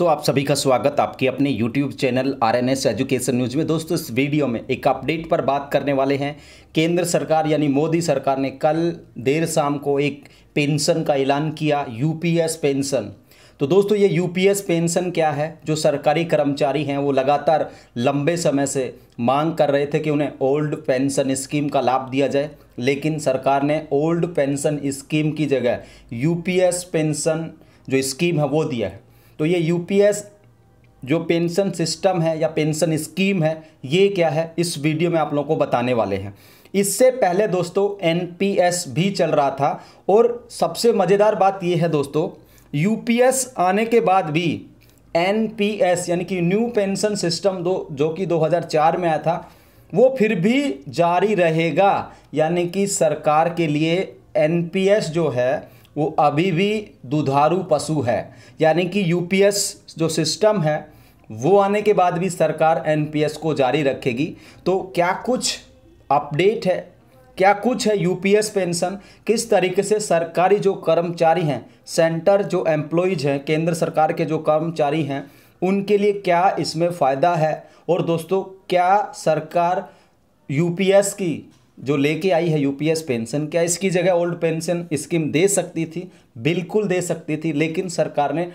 दोस्तों आप सभी का स्वागत आपके अपने YouTube channel R N S education news में दोस्तों इस वीडियो में एक अपडेट पर बात करने वाले हैं केंद्र सरकार यानी मोदी सरकार ने कल देर शाम को एक पेंशन का ऐलान किया एस पेंशन तो दोस्तों ये एस पेंशन क्या है जो सरकारी कर्मचारी हैं वो लगातार लंबे समय से मांग कर रहे थे कि उन्हें ओल्ड पेंशन स्कीम का लाभ दिया जाए लेकिन सरकार ने ओल्ड पेंशन स्कीम की जगह एस पेंशन जो स्कीम है वो दिया है तो ये यूपीएस जो पेंशन सिस्टम है या पेंशन स्कीम है ये क्या है इस वीडियो में आप लोगों को बताने वाले हैं इससे पहले दोस्तों एनपीएस भी चल रहा था और सबसे मज़ेदार बात ये है दोस्तों यूपीएस आने के बाद भी एनपीएस यानी कि न्यू पेंशन सिस्टम दो जो कि 2004 में आया था वो फिर भी जारी रहेगा यानी कि सरकार के लिए एन जो है वो अभी भी दुधारू पशु है यानी कि यूपीएस जो सिस्टम है वो आने के बाद भी सरकार एनपीएस को जारी रखेगी तो क्या कुछ अपडेट है क्या कुछ है यूपीएस पेंशन किस तरीके से सरकारी जो कर्मचारी हैं सेंटर जो एम्प्लॉयज हैं केंद्र सरकार के जो कर्मचारी हैं उनके लिए क्या इसमें फ़ायदा है और दोस्तों क्या सरकार यूपीएस की जो लेके आई है यूपीएस पेंशन क्या इसकी जगह ओल्ड पेंशन स्कीम दे सकती थी बिल्कुल दे सकती थी लेकिन सरकार ने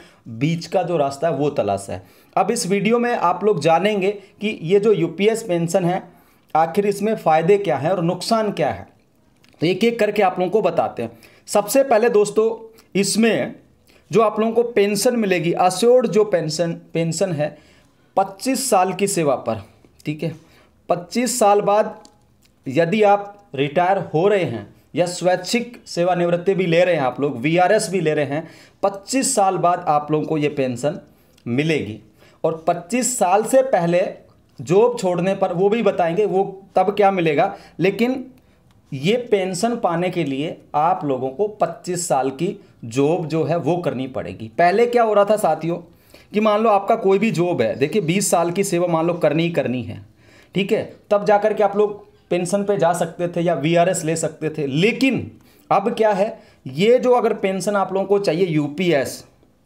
बीच का जो रास्ता है वो तलाशा है अब इस वीडियो में आप लोग जानेंगे कि ये जो यूपीएस पेंशन है आखिर इसमें फ़ायदे क्या हैं और नुकसान क्या है तो एक एक करके आप लोगों को बताते हैं सबसे पहले दोस्तों इसमें जो आप लोगों को पेंशन मिलेगी अश्योर्ड जो पेंशन पेंशन है पच्चीस साल की सेवा पर ठीक है पच्चीस साल बाद यदि आप रिटायर हो रहे हैं या स्वैच्छिक सेवानिवृत्ति भी ले रहे हैं आप लोग वीआरएस भी ले रहे हैं 25 साल बाद आप लोगों को ये पेंशन मिलेगी और 25 साल से पहले जॉब छोड़ने पर वो भी बताएंगे वो तब क्या मिलेगा लेकिन ये पेंशन पाने के लिए आप लोगों को 25 साल की जॉब जो है वो करनी पड़ेगी पहले क्या हो रहा था साथियों कि मान लो आपका कोई भी जॉब है देखिए 20 साल की सेवा मान लो करनी ही करनी है ठीक है तब जाकर के आप लोग पेंशन पे जा सकते थे या वीआरएस ले सकते थे लेकिन अब क्या है ये जो अगर पेंशन आप लोगों को चाहिए यूपीएस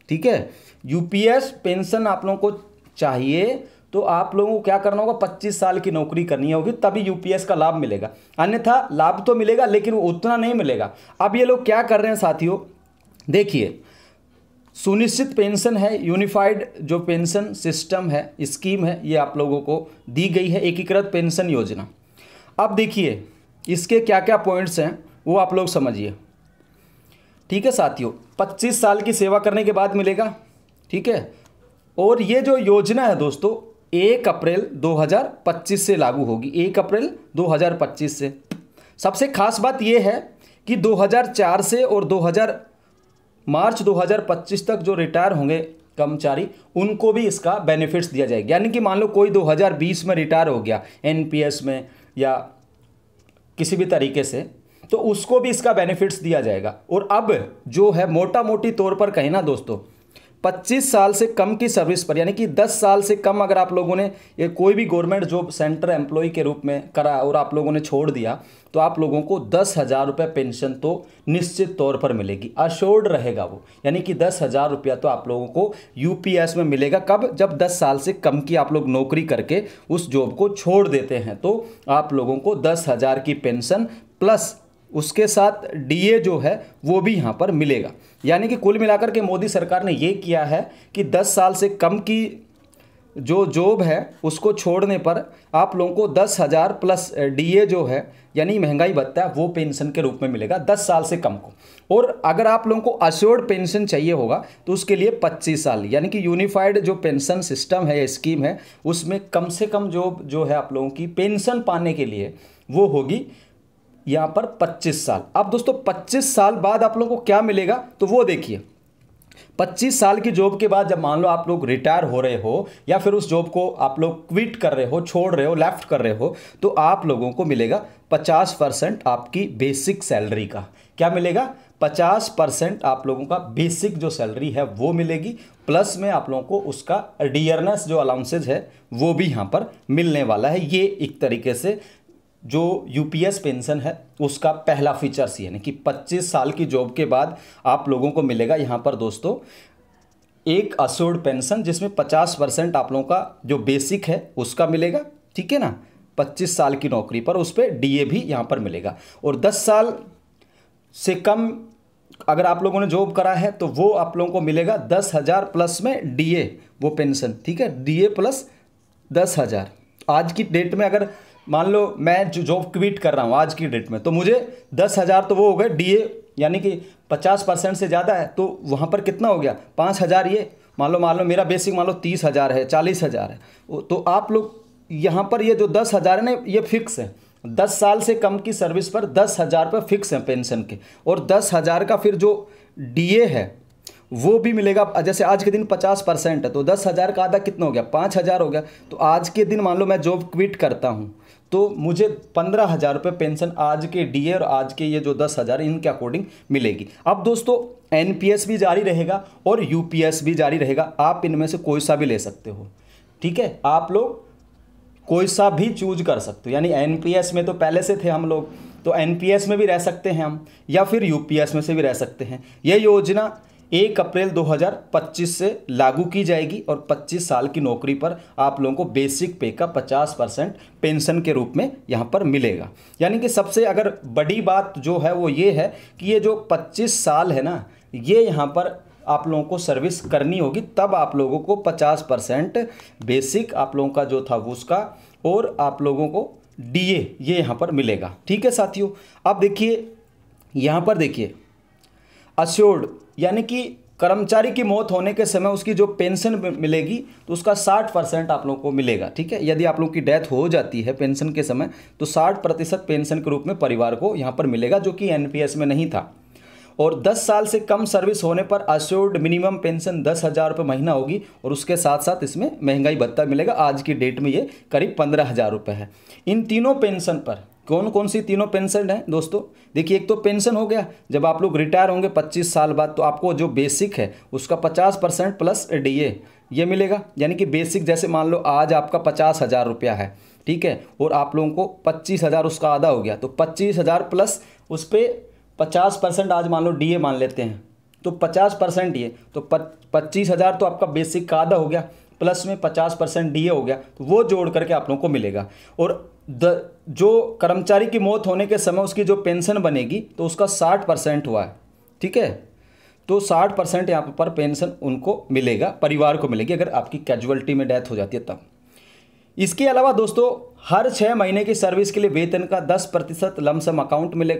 ठीक है यूपीएस पेंशन आप लोगों को चाहिए तो आप लोगों को क्या करना होगा 25 साल की नौकरी करनी होगी तभी यूपीएस का लाभ मिलेगा अन्यथा लाभ तो मिलेगा लेकिन वो उतना नहीं मिलेगा अब ये लोग क्या कर रहे हैं साथियों देखिए सुनिश्चित पेंशन है यूनिफाइड जो पेंशन सिस्टम है स्कीम है ये आप लोगों को दी गई है एकीकृत पेंशन योजना अब देखिए इसके क्या क्या पॉइंट्स हैं वो आप लोग समझिए ठीक है साथियों पच्चीस साल की सेवा करने के बाद मिलेगा ठीक है और ये जो योजना है दोस्तों एक अप्रैल 2025 से लागू होगी एक अप्रैल 2025 से सबसे खास बात यह है कि 2004 से और 2000 मार्च 2025 तक जो रिटायर होंगे कर्मचारी उनको भी इसका बेनिफिट्स दिया जाएगा यानी कि मान लो कोई 2020 में रिटायर हो गया एनपीएस में या किसी भी तरीके से तो उसको भी इसका बेनिफिट्स दिया जाएगा और अब जो है मोटा मोटी तौर पर कहें ना दोस्तों 25 साल से कम की सर्विस पर यानी कि 10 साल से कम अगर आप लोगों ने ये कोई भी गवर्नमेंट जॉब सेंटर एम्प्लॉय के रूप में करा और आप लोगों ने छोड़ दिया तो आप लोगों को दस हज़ार रुपये पेंशन तो निश्चित तौर पर मिलेगी अशोर्ड रहेगा वो यानी कि दस हज़ार रुपया तो आप लोगों को यूपीएस में मिलेगा कब जब दस साल से कम की आप लोग नौकरी करके उस जॉब को छोड़ देते हैं तो आप लोगों को दस हज़ार की पेंशन प्लस उसके साथ डीए जो है वो भी यहाँ पर मिलेगा यानी कि कुल मिलाकर के मोदी सरकार ने ये किया है कि 10 साल से कम की जो जॉब है उसको छोड़ने पर आप लोगों को दस हज़ार प्लस डीए जो है यानी महंगाई भत्ता वो पेंशन के रूप में मिलेगा दस साल से कम को और अगर आप लोगों को अश्योर्ड पेंशन चाहिए होगा तो उसके लिए पच्चीस साल यानी कि यूनिफाइड जो पेंशन सिस्टम है स्कीम है उसमें कम से कम जो जो है आप लोगों की पेंशन पाने के लिए वो होगी यहां पर 25 साल अब दोस्तों 25 साल बाद आप लोगों को क्या मिलेगा तो वो देखिए 25 साल की जॉब के बाद जब मान लो आप लोग रिटायर हो रहे हो या फिर उस जॉब को आप लोग क्विट कर रहे हो छोड़ रहे हो लेफ्ट कर रहे हो तो आप लोगों को मिलेगा 50 परसेंट आपकी बेसिक सैलरी का क्या मिलेगा 50 परसेंट आप लोगों का बेसिक जो सैलरी है वो मिलेगी प्लस में आप लोगों को उसका डियरनेस जो अलाउंसेज है वो भी यहाँ पर मिलने वाला है ये एक तरीके से जो यूपीएस पेंशन है उसका पहला फीचर्स यानी कि 25 साल की जॉब के बाद आप लोगों को मिलेगा यहाँ पर दोस्तों एक अशोर्ड पेंशन जिसमें 50 परसेंट आप लोगों का जो बेसिक है उसका मिलेगा ठीक है ना 25 साल की नौकरी पर उस पर डी भी यहाँ पर मिलेगा और 10 साल से कम अगर आप लोगों ने जॉब करा है तो वो आप लोगों को मिलेगा दस हज़ार प्लस में डी वो पेंशन ठीक है डी प्लस दस हज़ार आज की डेट में अगर मान लो मैं जो जॉब क्विट कर रहा हूँ आज की डेट में तो मुझे दस हज़ार तो वो हो गए डीए यानी कि पचास परसेंट से ज़्यादा है तो वहाँ पर कितना हो गया पाँच हज़ार ये मान लो मान लो मेरा बेसिक मान लो तीस हज़ार है चालीस हज़ार है तो आप लोग यहाँ पर ये जो दस हज़ार है ना ये फिक्स है दस साल से कम की सर्विस पर दस हज़ार पर फिक्स है पेंशन के और दस हज़ार का फिर जो डी है वो भी मिलेगा जैसे आज के दिन पचास परसेंट है तो दस हज़ार का आधा कितना हो गया पाँच हज़ार हो गया तो आज के दिन मान लो मैं जॉब क्विट करता हूँ तो मुझे पंद्रह हज़ार रुपये पेंशन आज के डीए और आज के ये जो दस हज़ार इनके अकॉर्डिंग मिलेगी अब दोस्तों एनपीएस भी जारी रहेगा और यूपीएस भी जारी रहेगा आप इनमें से कोई सा भी ले सकते हो ठीक है आप लोग कोई सा भी चूज कर सकते हो यानी एन में तो पहले से थे हम लोग तो एन में भी रह सकते हैं हम या फिर यू में से भी रह सकते हैं यह योजना एक अप्रैल 2025 से लागू की जाएगी और 25 साल की नौकरी पर आप लोगों को बेसिक पे का 50 परसेंट पेंशन के रूप में यहाँ पर मिलेगा यानी कि सबसे अगर बड़ी बात जो है वो ये है कि ये जो 25 साल है ना ये यहाँ पर आप लोगों को सर्विस करनी होगी तब आप लोगों को 50 परसेंट बेसिक आप लोगों का जो था वो उसका और आप लोगों को डी ये यहाँ पर मिलेगा ठीक है साथियों अब देखिए यहाँ पर देखिए अश्योर्ड यानी कि कर्मचारी की मौत होने के समय उसकी जो पेंशन मिलेगी तो उसका 60 परसेंट आप लोगों को मिलेगा ठीक है यदि आप लोगों की डेथ हो जाती है पेंशन के समय तो 60 प्रतिशत पेंशन के रूप में परिवार को यहाँ पर मिलेगा जो कि एनपीएस में नहीं था और 10 साल से कम सर्विस होने पर अश्योर्ड मिनिमम पेंशन दस हज़ार रुपये महीना होगी और उसके साथ साथ इसमें महंगाई भत्ता मिलेगा आज की डेट में ये करीब पंद्रह हज़ार रुपये है इन तीनों पेंशन पर कौन कौन सी तीनों पेंशन है दोस्तों देखिए एक तो पेंशन हो गया जब आप लोग रिटायर होंगे 25 साल बाद तो आपको जो बेसिक है उसका 50 परसेंट प्लस डीए ये मिलेगा यानी कि बेसिक जैसे मान लो आज आपका पचास हज़ार रुपया है ठीक है और आप लोगों को पच्चीस हज़ार उसका आधा हो गया तो पच्चीस हज़ार प्लस उस पर पचास परसेंट आज मान लो ए मान लेते हैं तो पचास परसेंट ये तो पच्चीस हज़ार तो आपका बेसिक का आधा हो गया प्लस में पचास परसेंट डी हो गया तो वो जोड़ करके आप लोगों को मिलेगा और द जो कर्मचारी की मौत होने के समय उसकी जो पेंशन बनेगी तो उसका साठ परसेंट हुआ है ठीक है तो साठ परसेंट यहाँ पर पेंशन उनको मिलेगा परिवार को मिलेगी अगर आपकी कैजुअलिटी में डेथ हो जाती है तब इसके अलावा दोस्तों हर छः महीने की सर्विस के लिए वेतन का 10 प्रतिशत लमसम अकाउंट मिले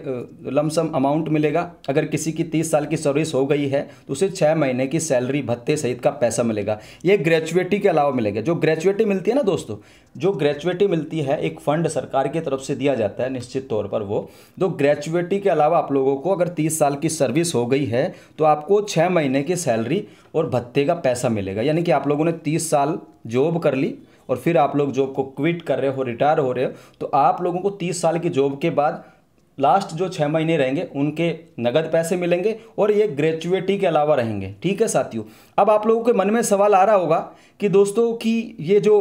लमसम अमाउंट मिलेगा अगर किसी की 30 साल की सर्विस हो गई है तो उसे छः महीने की सैलरी भत्ते सहित का पैसा मिलेगा ये ग्रेचुएटी के अलावा मिलेगा जो ग्रेचुएटी मिलती है ना दोस्तों जो ग्रेचुएटी मिलती है एक फंड सरकार की तरफ से दिया जाता है निश्चित तौर पर वो तो ग्रेचुएटी के अलावा आप लोगों को अगर तीस साल की सर्विस हो गई है तो आपको छः महीने की सैलरी और भत्ते का पैसा मिलेगा यानी कि आप लोगों ने तीस साल जॉब कर ली और फिर आप लोग जॉब को क्विट कर रहे हो रिटायर हो रहे हो तो आप लोगों को तीस साल की जॉब के बाद लास्ट जो छः महीने रहेंगे उनके नगद पैसे मिलेंगे और ये ग्रेचुएटी के अलावा रहेंगे ठीक है साथियों अब आप लोगों के मन में सवाल आ रहा होगा कि दोस्तों कि ये जो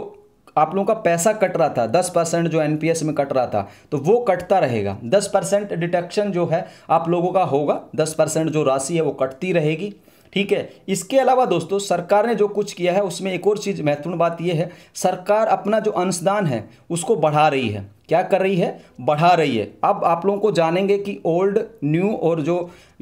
आप लोगों का पैसा कट रहा था दस परसेंट जो एनपीएस में कट रहा था तो वो कटता रहेगा दस परसेंट डिटेक्शन जो है आप लोगों का होगा दस परसेंट जो राशि है वो कटती रहेगी ठीक है इसके अलावा दोस्तों सरकार ने जो कुछ किया है उसमें एक और चीज़ महत्वपूर्ण बात यह है सरकार अपना जो अंशदान है उसको बढ़ा रही है क्या कर रही है बढ़ा रही है अब आप लोगों को जानेंगे कि ओल्ड न्यू और जो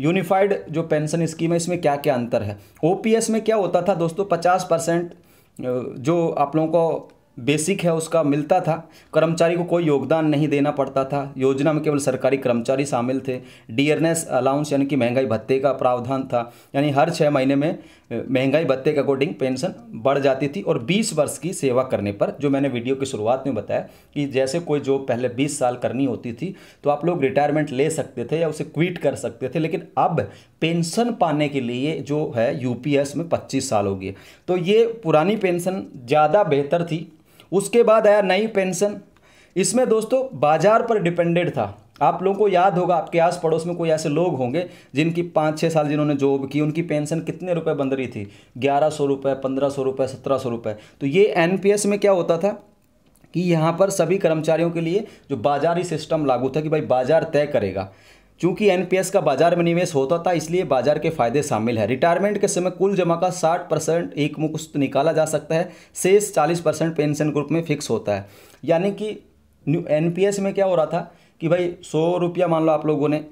यूनिफाइड जो पेंशन स्कीम है इसमें क्या क्या अंतर है ओपीएस में क्या होता था दोस्तों पचास परसेंट जो आप लोगों को बेसिक है उसका मिलता था कर्मचारी को कोई योगदान नहीं देना पड़ता था योजना में केवल सरकारी कर्मचारी शामिल थे डीएनएस अलाउंस यानी कि महंगाई भत्ते का प्रावधान था यानी हर छः महीने में महंगाई भत्ते के अकॉर्डिंग पेंशन बढ़ जाती थी और 20 वर्ष की सेवा करने पर जो मैंने वीडियो की शुरुआत में बताया कि जैसे कोई जॉब पहले 20 साल करनी होती थी तो आप लोग रिटायरमेंट ले सकते थे या उसे क्विट कर सकते थे लेकिन अब पेंशन पाने के लिए जो है यूपीएस में 25 साल हो गए तो ये पुरानी पेंशन ज़्यादा बेहतर थी उसके बाद आया नई पेंशन इसमें दोस्तों बाजार पर डिपेंडेड था आप लोगों को याद होगा आपके आस पड़ोस में कोई ऐसे लोग होंगे जिनकी पाँच छः साल जिन्होंने जॉब की उनकी पेंशन कितने रुपए बन रही थी ग्यारह सौ रुपये पंद्रह सौ रुपये सत्रह सौ रुपये तो ये एनपीएस में क्या होता था कि यहाँ पर सभी कर्मचारियों के लिए जो बाजारी सिस्टम लागू था कि भाई बाजार तय करेगा चूंकि एनपीएस का बाजार में निवेश होता था इसलिए बाजार के फायदे शामिल है रिटायरमेंट के समय कुल जमा का 60 परसेंट एक मुश्त निकाला जा सकता है शेष 40 परसेंट पेंशन ग्रुप में फिक्स होता है यानी कि एनपीएस में क्या हो रहा था कि भाई सौ रुपया मान लो आप लोगों ने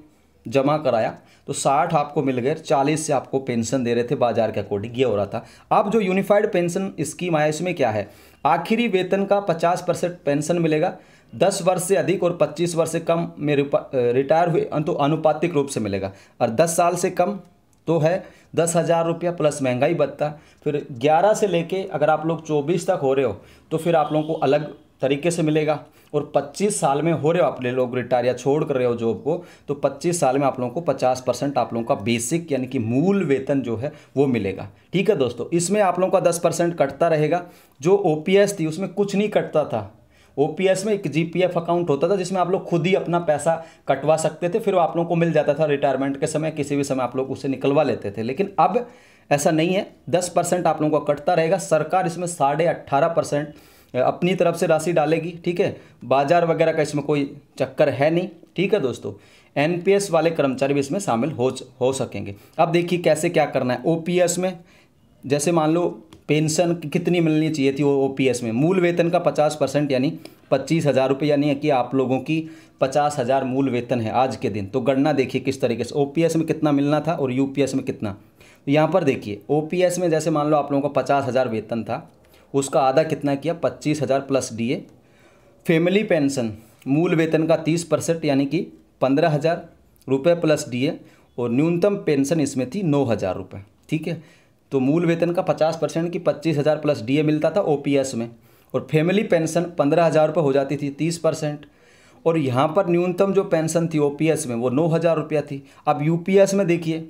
जमा कराया तो साठ आपको मिल गए चालीस से आपको पेंशन दे रहे थे बाजार के अकॉर्डिंग ये हो रहा था अब जो यूनिफाइड पेंशन स्कीम आया इसमें क्या है आखिरी वेतन का पचास परसेंट पेंशन मिलेगा दस वर्ष से अधिक और पच्चीस वर्ष से कम में रिटायर हुए तो अनुपातिक रूप से मिलेगा और दस साल से कम तो है दस हज़ार रुपया प्लस महंगाई भत्ता फिर ग्यारह से लेके अगर आप लोग चौबीस तक हो रहे हो तो फिर आप लोगों को अलग तरीके से मिलेगा और पच्चीस साल में हो रहे हो आप लोग रिटायर या छोड़ कर रहे हो जॉब को तो पच्चीस साल में आप लोगों को पचास परसेंट आप लोगों का बेसिक यानी कि मूल वेतन जो है वो मिलेगा ठीक है दोस्तों इसमें आप लोगों का दस परसेंट कटता रहेगा जो ओ थी उसमें कुछ नहीं कटता था ओपीएस में एक जीपीएफ अकाउंट होता था जिसमें आप लोग खुद ही अपना पैसा कटवा सकते थे फिर वो आप लोगों को मिल जाता था रिटायरमेंट के समय किसी भी समय आप लोग उसे निकलवा लेते थे लेकिन अब ऐसा नहीं है दस परसेंट आप लोगों का कटता रहेगा सरकार इसमें साढ़े अट्ठारह परसेंट अपनी तरफ से राशि डालेगी ठीक है बाजार वगैरह का इसमें कोई चक्कर है नहीं ठीक है दोस्तों एनपीएस वाले कर्मचारी भी इसमें शामिल हो हो सकेंगे अब देखिए कैसे क्या करना है ओपीएस में जैसे मान लो पेंशन कितनी मिलनी चाहिए थी ओ पी एस में मूल वेतन का पचास परसेंट यानी पच्चीस हज़ार रुपये यानी कि आप लोगों की पचास हज़ार मूल वेतन है आज के दिन तो गणना देखिए किस तरीके से ओ पी एस में कितना मिलना था और यू पी एस में कितना तो यहाँ पर देखिए ओ पी एस में जैसे मान लो आप लोगों का पचास हज़ार वेतन था उसका आधा कितना किया पच्चीस हज़ार plus D A family pension मूल वेतन का तीस परसेंट यानी कि पंद्रह हज़ार रुपये प्लस डी ए और न्यूनतम पेंशन इसमें थी नौ हज़ार रुपये ठीक है तो मूल वेतन का पचास परसेंट की पच्चीस हज़ार प्लस डीए मिलता था ओपीएस में और फैमिली पेंशन पंद्रह हज़ार रुपये हो जाती थी तीस परसेंट और यहाँ पर न्यूनतम जो पेंशन थी ओपीएस में वो नौ हज़ार रुपया थी अब यूपीएस में देखिए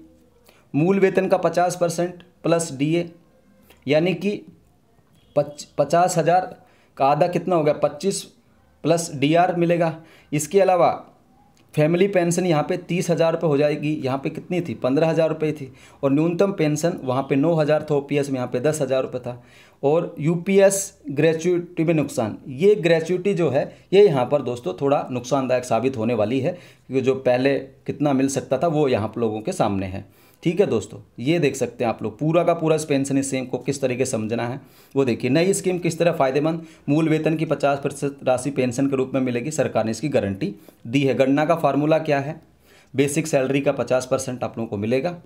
मूल वेतन का पचास परसेंट प्लस ए यानी कि पचास हज़ार का आधा कितना हो गया पच्चीस प्लस आर मिलेगा इसके अलावा फैमिली पेंशन यहाँ पे तीस हज़ार रुपये हो जाएगी यहाँ पे कितनी थी पंद्रह हज़ार रुपये थी और न्यूनतम पेंशन वहाँ पे नौ हज़ार था ओ पी एस में यहाँ पे दस हज़ार रुपये था और यू पी एस ग्रेचुटी में नुकसान ये ग्रेचुटी जो है ये यहाँ पर दोस्तों थोड़ा नुकसानदायक साबित होने वाली है क्योंकि जो पहले कितना मिल सकता था वो यहाँ पर लोगों के सामने है ठीक है दोस्तों ये देख सकते हैं आप लोग पूरा का पूरा इस पेंशन स्कीम को किस तरीके समझना है वो देखिए नई स्कीम किस तरह फायदेमंद मूल वेतन की पचास प्रतिशत राशि पेंशन के रूप में मिलेगी सरकार ने इसकी गारंटी दी है गणना का फार्मूला क्या है बेसिक सैलरी का पचास परसेंट आप लोगों को मिलेगा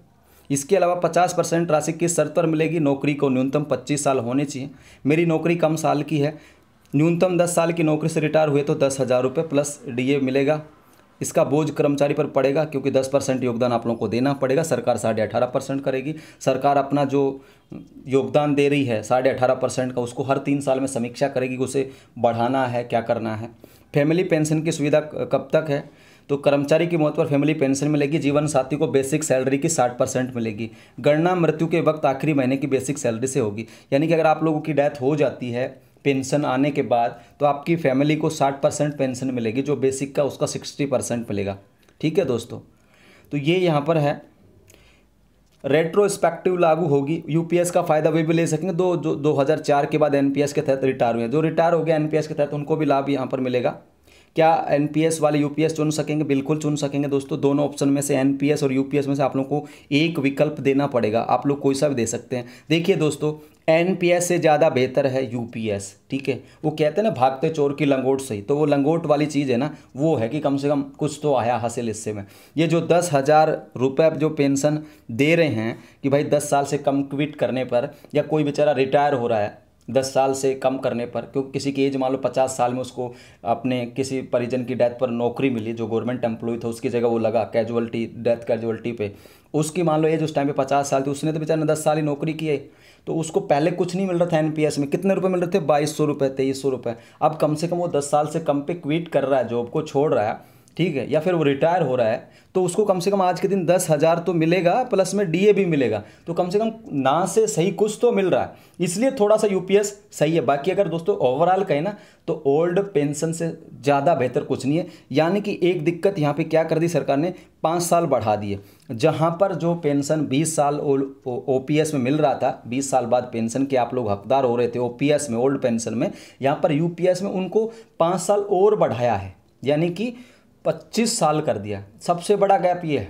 इसके अलावा पचास परसेंट राशि किस शर्त पर मिलेगी नौकरी को न्यूनतम पच्चीस साल होने चाहिए मेरी नौकरी कम साल की है न्यूनतम दस साल की नौकरी से रिटायर हुए तो दस हज़ार रुपये प्लस ए मिलेगा इसका बोझ कर्मचारी पर पड़ेगा क्योंकि 10 परसेंट योगदान आप लोगों को देना पड़ेगा सरकार साढ़े अठारह परसेंट करेगी सरकार अपना जो योगदान दे रही है साढ़े अठारह परसेंट का उसको हर तीन साल में समीक्षा करेगी कि उसे बढ़ाना है क्या करना है फैमिली पेंशन की सुविधा कब तक है तो कर्मचारी की मौत पर फैमिली पेंशन मिलेगी जीवन साथी को बेसिक सैलरी की साठ परसेंट मिलेगी गणना मृत्यु के वक्त आखिरी महीने की बेसिक सैलरी से होगी यानी कि अगर आप लोगों की डेथ हो जाती है पेंशन आने के बाद तो आपकी फैमिली को साठ परसेंट पेंशन मिलेगी जो बेसिक का उसका सिक्सटी परसेंट मिलेगा ठीक है दोस्तों तो ये यहाँ पर है रेट्रोस्पेक्टिव लागू होगी यूपीएस का फ़ायदा वे भी ले सकेंगे दो जो 2004 के बाद एनपीएस के तहत रिटायर हुए जो रिटायर हो गया एनपीएस के तहत उनको भी लाभ यहाँ पर मिलेगा क्या एन वाले यूपीएस चुन सकेंगे बिल्कुल चुन सकेंगे दोस्तों दोनों ऑप्शन में से एन और यूपीएस में से आप लोग को एक विकल्प देना पड़ेगा आप लोग कोई सा भी दे सकते हैं देखिए दोस्तों एन से ज़्यादा बेहतर है यू ठीक है वो कहते हैं ना भागते चोर की लंगोट सही तो वो लंगोट वाली चीज़ है ना वो है कि कम से कम कुछ तो आया हासिल हिस्से में ये जो दस हज़ार रुपये जो पेंशन दे रहे हैं कि भाई दस साल से कम क्विट करने पर या कोई बेचारा रिटायर हो रहा है दस साल से कम करने पर क्योंकि किसी की एज मान लो पचास साल में उसको अपने किसी परिजन की डेथ पर नौकरी मिली जो गवर्नमेंट एम्प्लॉय था उसकी जगह वो लगा कैजुअलिटी डेथ कैजुअलिटी पे उसकी मान लो एज उस टाइम पे पचास साल थी उसने तो बेचारे दस साल ही नौकरी की है तो उसको पहले कुछ नहीं मिल रहा था एनपीएस में कितने रुपए मिल रहे थे बाईस सौ रुपये तेईस सौ रुपये अब कम से कम वो दस साल से कम पे क्विट कर रहा है जॉब को छोड़ रहा है ठीक है या फिर वो रिटायर हो रहा है तो उसको कम से कम आज के दिन दस हज़ार तो मिलेगा प्लस में डीए भी मिलेगा तो कम से कम ना से सही कुछ तो मिल रहा है इसलिए थोड़ा सा यूपीएस सही है बाकी अगर दोस्तों ओवरऑल कहें ना तो ओल्ड पेंशन से ज़्यादा बेहतर कुछ नहीं है यानी कि एक दिक्कत यहाँ पे क्या कर दी सरकार ने पाँच साल बढ़ा दिए जहाँ पर जो पेंशन बीस साल ओ पी में मिल रहा था बीस साल बाद पेंशन के आप लोग हकदार हो रहे थे ओ में ओल्ड पेंशन में यहाँ पर यू में उनको पाँच साल और बढ़ाया है यानी कि पच्चीस साल कर दिया सबसे बड़ा गैप ये है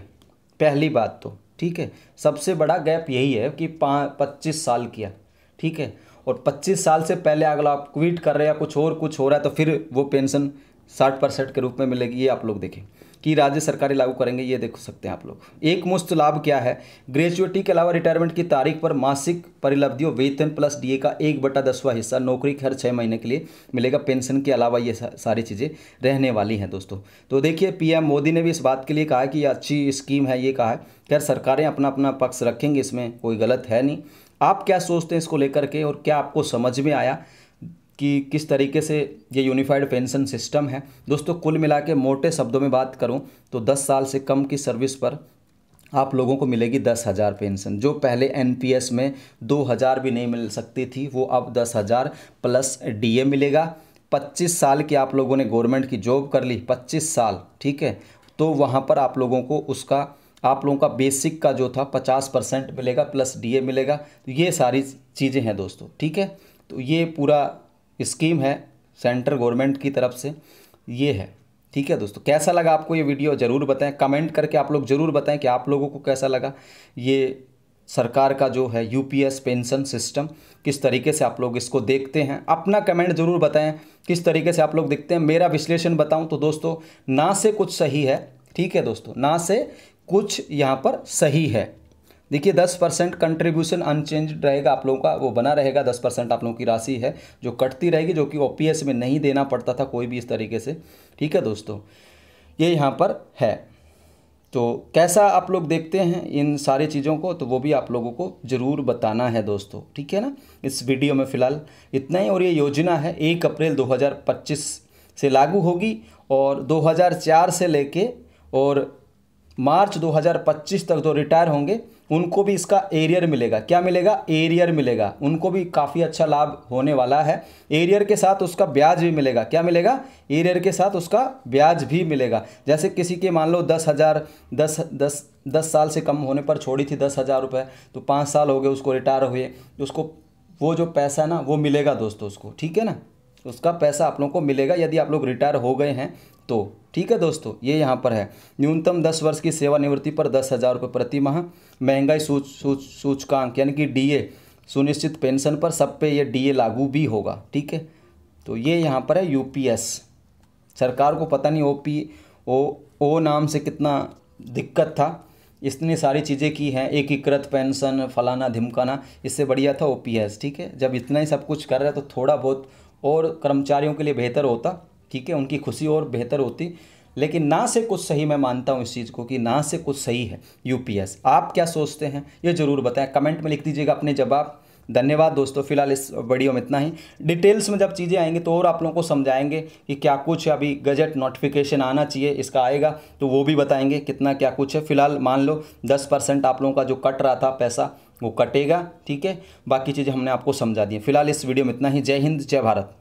पहली बात तो ठीक है सबसे बड़ा गैप यही है कि पच्चीस साल किया ठीक है और पच्चीस साल से पहले अगर आप क्विट कर रहे हैं या कुछ और कुछ हो रहा है तो फिर वो पेंशन साठ परसेंट के रूप में मिलेगी ये आप लोग देखें कि राज्य सरकारें लागू करेंगे ये देख सकते हैं आप लोग एक मुश्त लाभ क्या है ग्रेजुएटी के अलावा रिटायरमेंट की तारीख पर मासिक परिलब्धियों वेतन प्लस डीए का एक बटा दसवा हिस्सा नौकरी के हर छः महीने के लिए मिलेगा पेंशन के अलावा ये सारी चीज़ें रहने वाली हैं दोस्तों तो देखिए पीएम मोदी ने भी इस बात के लिए कहा कि ये अच्छी स्कीम है ये कहा है खैर सरकारें अपना अपना पक्ष रखेंगे इसमें कोई गलत है नहीं आप क्या सोचते हैं इसको लेकर के और क्या आपको समझ में आया कि किस तरीके से ये यूनिफाइड पेंशन सिस्टम है दोस्तों कुल मिला के मोटे शब्दों में बात करूँ तो दस साल से कम की सर्विस पर आप लोगों को मिलेगी दस हज़ार पेंशन जो पहले एनपीएस में दो हज़ार भी नहीं मिल सकती थी वो अब दस हज़ार प्लस डीए मिलेगा पच्चीस साल की आप लोगों ने गवर्नमेंट की जॉब कर ली पच्चीस साल ठीक है तो वहाँ पर आप लोगों को उसका आप लोगों का बेसिक का जो था पचास परसेंट मिलेगा प्लस डीए मिलेगा तो ये सारी चीज़ें हैं दोस्तों ठीक है तो ये पूरा स्कीम है सेंटर गवर्नमेंट की तरफ से ये है ठीक है दोस्तों कैसा लगा आपको ये वीडियो ज़रूर बताएं कमेंट करके आप लोग ज़रूर बताएं कि आप लोगों को कैसा लगा ये सरकार का जो है यूपीएस पेंशन सिस्टम किस तरीके से आप लोग इसको देखते हैं अपना कमेंट ज़रूर बताएं किस तरीके से आप लोग देखते हैं मेरा विश्लेषण बताऊं तो दोस्तों ना से कुछ सही है ठीक है दोस्तों ना से कुछ यहाँ पर सही है देखिए दस परसेंट कंट्रीब्यूशन अनचेंज रहेगा आप लोगों का वो बना रहेगा दस परसेंट आप लोगों की राशि है जो कटती रहेगी जो कि ओ में नहीं देना पड़ता था कोई भी इस तरीके से ठीक है दोस्तों ये यहाँ पर है तो कैसा आप लोग देखते हैं इन सारी चीज़ों को तो वो भी आप लोगों को ज़रूर बताना है दोस्तों ठीक है ना इस वीडियो में फ़िलहाल इतना ही और ये योजना है एक अप्रैल 2025 से लागू होगी और 2004 से लेके और मार्च 2025 तक जो तो रिटायर होंगे उनको भी इसका एरियर मिलेगा क्या मिलेगा एरियर मिलेगा उनको भी काफ़ी अच्छा लाभ होने वाला है एरियर के साथ उसका ब्याज भी मिलेगा क्या मिलेगा एरियर के साथ उसका ब्याज भी मिलेगा जैसे किसी के मान लो दस हज़ार दस दस दस साल से कम होने पर छोड़ी थी दस हज़ार रुपये तो पाँच साल हो गए उसको रिटायर हुए उसको वो जो पैसा ना वो मिलेगा दोस्तों उसको ठीक है ना उसका पैसा आप लोगों को मिलेगा यदि आप लोग रिटायर हो गए हैं तो ठीक है दोस्तों ये यहाँ पर है न्यूनतम दस वर्ष की सेवानिवृत्ति पर दस हज़ार रुपये प्रति माह महंगाई सूच सूच सूचकांक यानी कि डीए सुनिश्चित पेंशन पर सब पे ये डीए लागू भी होगा ठीक है तो ये यहाँ पर है यूपीएस सरकार को पता नहीं ओ पी ओ ओ नाम से कितना दिक्कत था इतनी सारी चीज़ें की हैं एकीकृत पेंशन फलाना धिमकाना इससे बढ़िया था ओ पी एस ठीक है जब इतना ही सब कुछ कर रहा है तो थोड़ा बहुत और कर्मचारियों के लिए बेहतर होता ठीक है उनकी खुशी और बेहतर होती लेकिन ना से कुछ सही मैं मानता हूँ इस चीज़ को कि ना से कुछ सही है यूपीएस आप क्या सोचते हैं ये ज़रूर बताएं कमेंट में लिख दीजिएगा अपने जवाब धन्यवाद दोस्तों फिलहाल इस वीडियो में इतना ही डिटेल्स में जब चीज़ें आएंगी तो और आप लोगों को समझाएंगे कि क्या कुछ अभी गजट नोटिफिकेशन आना चाहिए इसका आएगा तो वो भी बताएंगे कितना क्या कुछ है फिलहाल मान लो दस परसेंट आप लोगों का जो कट रहा था पैसा वो कटेगा ठीक है बाकी चीज़ें हमने आपको समझा दी फिलहाल इस वीडियो में इतना ही जय हिंद जय भारत